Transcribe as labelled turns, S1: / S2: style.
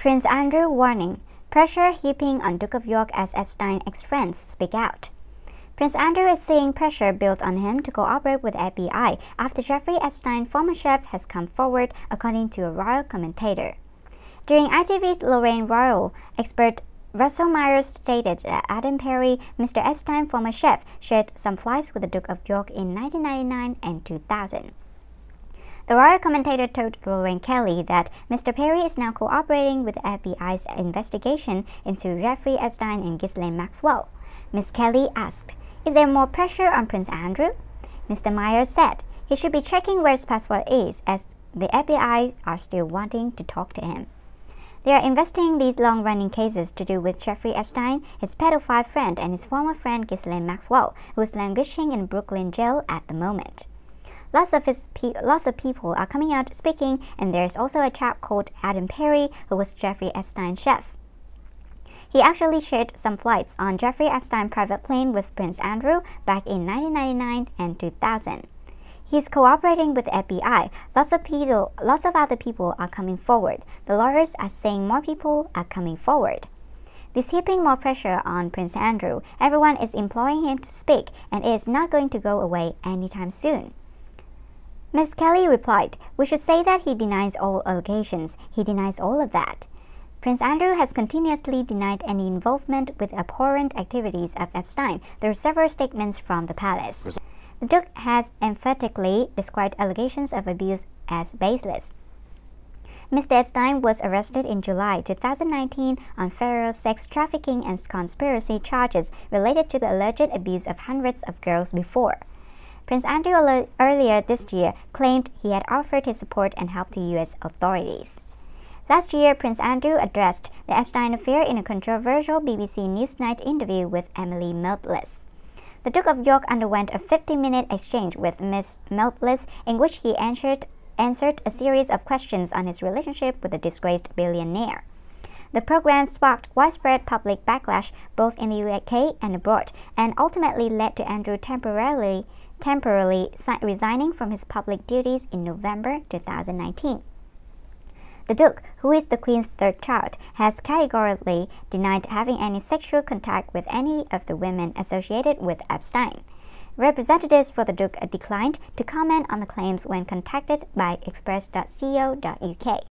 S1: Prince Andrew warning, pressure heaping on Duke of York as Epstein ex-friends speak out. Prince Andrew is seeing pressure built on him to cooperate with FBI after Jeffrey Epstein, former chef, has come forward, according to a royal commentator. During ITV's Lorraine Royal, expert Russell Myers stated that Adam Perry, Mr. Epstein, former chef, shared some flights with the Duke of York in 1999 and 2000. The royal commentator told Lorraine Kelly that Mr. Perry is now cooperating with the FBI's investigation into Jeffrey Epstein and Ghislaine Maxwell. Ms. Kelly asked, Is there more pressure on Prince Andrew? Mr. Meyer said he should be checking where his passport is as the FBI are still wanting to talk to him. They are investigating these long-running cases to do with Jeffrey Epstein, his pedophile friend, and his former friend Ghislaine Maxwell, who is languishing in Brooklyn jail at the moment. Lots of, his lots of people are coming out speaking, and there's also a chap called Adam Perry, who was Jeffrey Epstein's chef. He actually shared some flights on Jeffrey Epstein's private plane with Prince Andrew back in 1999 and 2000. He's cooperating with FBI. Lots of people, lots of other people are coming forward. The lawyers are saying more people are coming forward. This heaping more pressure on Prince Andrew. Everyone is imploring him to speak, and it is not going to go away anytime soon. Miss Kelly replied, We should say that he denies all allegations. He denies all of that. Prince Andrew has continuously denied any involvement with abhorrent activities of Epstein through several statements from the palace. The Duke has emphatically described allegations of abuse as baseless. Mr. Epstein was arrested in July 2019 on federal sex trafficking and conspiracy charges related to the alleged abuse of hundreds of girls before. Prince Andrew earlier this year claimed he had offered his support and help to U.S. authorities. Last year, Prince Andrew addressed the Epstein affair in a controversial BBC Newsnight interview with Emily Meltlis. The Duke of York underwent a 50-minute exchange with Miss Meltlis in which he answered, answered a series of questions on his relationship with the disgraced billionaire. The program sparked widespread public backlash both in the UK and abroad, and ultimately led to Andrew temporarily, temporarily resigning from his public duties in November 2019. The Duke, who is the Queen's third child, has categorically denied having any sexual contact with any of the women associated with Epstein. Representatives for the Duke declined to comment on the claims when contacted by Express.co.uk.